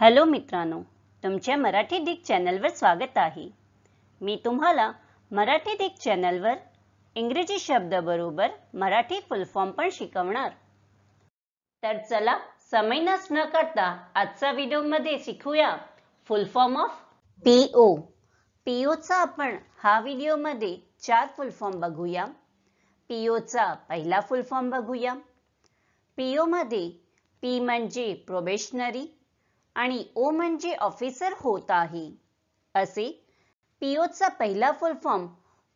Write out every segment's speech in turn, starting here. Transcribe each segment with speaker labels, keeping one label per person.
Speaker 1: Hello मित्रांनो तुमच्या Marathi Dick चॅनलवर स्वागत आहे मी तुम्हाला मराठी डिक चॅनलवर इंग्रजी बरोबर मराठी फुलफॉर्म पण शिकवणार तर चला नस न करता आजचा मध्ये शिकूया फुलफॉर्म ऑफ पीओ पीओचा आपण हा व्हिडिओमध्ये चार फुलफॉर्म बघूया चा पहिला फुलफॉर्म बघूया मध्ये पी म्हणजे प्रोबेशनरी आणि ओ म्हणजे ऑफिसर होत आहे असे चा पहिला फुल फॉर्म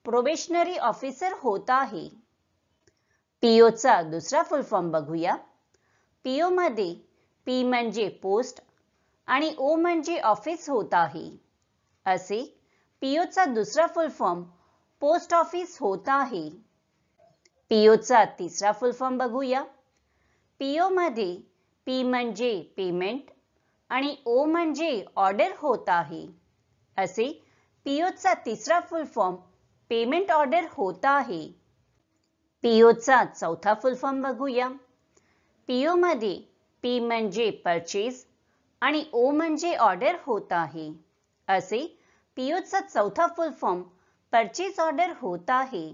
Speaker 1: प्रोबेशनरी ऑफिसर होत आहे चा दुसरा फुल फॉर्म बघूया पीओ मध्ये पी म्हणजे पोस्ट आणि ओ म्हणजे ऑफिस होत आहे असे चा दुसरा फुल फॉर्म पोस्ट ऑफिस होत आहे चा तिसरा फुल फॉर्म बघूया पीओ मध्ये पी म्हणजे पेमेंट आणि ओ म्हणजे ऑर्डर होत आहे असे पीओचा तिसरा फुल फॉर्म पेमेंट ऑर्डर होत आहे पीओचा चौथा फुल फॉर्म बघूया पीओ मध्ये पी म्हणजे परचेस आणि ओ म्हणजे ऑर्डर होत आहे असे पीओचा चौथा फुल फॉर्म परचेस ऑर्डर होत आहे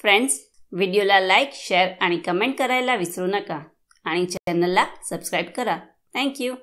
Speaker 1: फ्रेंड्स व्हिडिओला लाईक शेअर आणि कमेंट करायला विसरू नका आणि चॅनलला सबस्क्राईब करा Thank you.